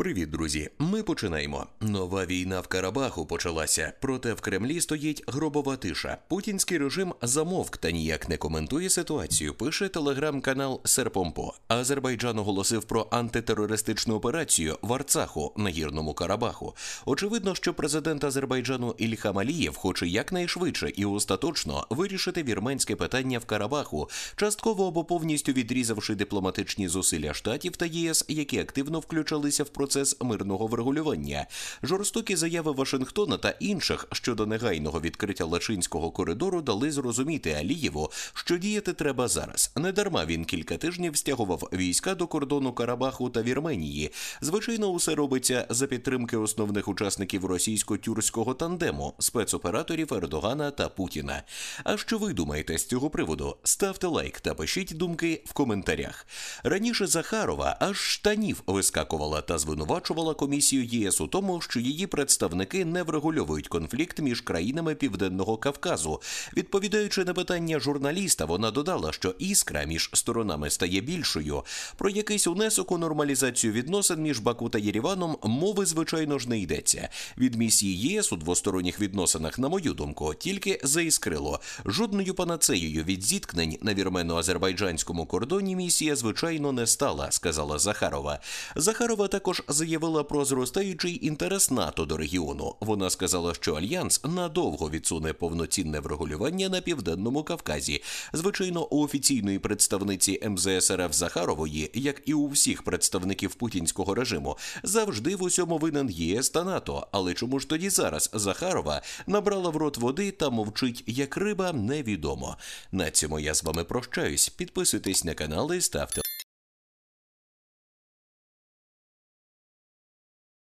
Привіт, друзі! Ми починаємо. Нова війна в Карабаху почалася, проте в Кремлі стоїть гробова тиша. Путінський режим замовк та ніяк не коментує ситуацію. Пише телеграм-канал Серпомпо. Азербайджан оголосив про антитерористичну операцію в Арцаху на гірному Карабаху. Очевидно, що президент Азербайджану Ільхам Алієв хоче якнайшвидше і остаточно вирішити вірменське питання в Карабаху, частково або повністю відрізавши дипломатичні зусилля штатів та ЄС, які активно включалися в процес процес мирного врегулювання. Жорстокі заяви Вашингтона та інших щодо негайного відкриття Лачинського коридору дали зрозуміти Алієву, що діяти треба зараз. Недарма він кілька тижнів стягував війська до кордону Карабаху та Вірменії. Звичайно, усе робиться за підтримки основних учасників російсько-тюркського тандему, спецоператорів Ердогана та Путіна. А що ви думаєте з цього приводу? Ставте лайк та пишіть думки в коментарях. Раніше Захарова аж штанів вискакувала та звинувачувала звинувачувала комісію ЄС у тому, що її представники не врегульовують конфлікт між країнами Південного Кавказу. Відповідаючи на питання журналіста, вона додала, що іскра між сторонами стає більшою. Про якийсь унесок у нормалізацію відносин між Баку та Єріваном мови звичайно ж не йдеться. Від місії ЄС у двосторонніх відносинах, на мою думку, тільки заіскрило. Жодною панацеєю від зіткнень на вірмено-азербайджанському кордоні місія звичайно не стала, сказала Захарова. Захарова також заявила про зростаючий інтерес НАТО до регіону. Вона сказала, що альянс надовго відсуне повноцінне врегулювання на південному Кавказі. Звичайно, у офіційної представниці МЗС РФ Захарової, як і у всіх представників путінського режиму, завжди в усьому винен ЄС та НАТО. Але чому ж тоді зараз Захарова набрала в рот води та мовчить як риба, невідомо. На цьому я з вами прощаюсь. Підписуйтесь на канал і ставте.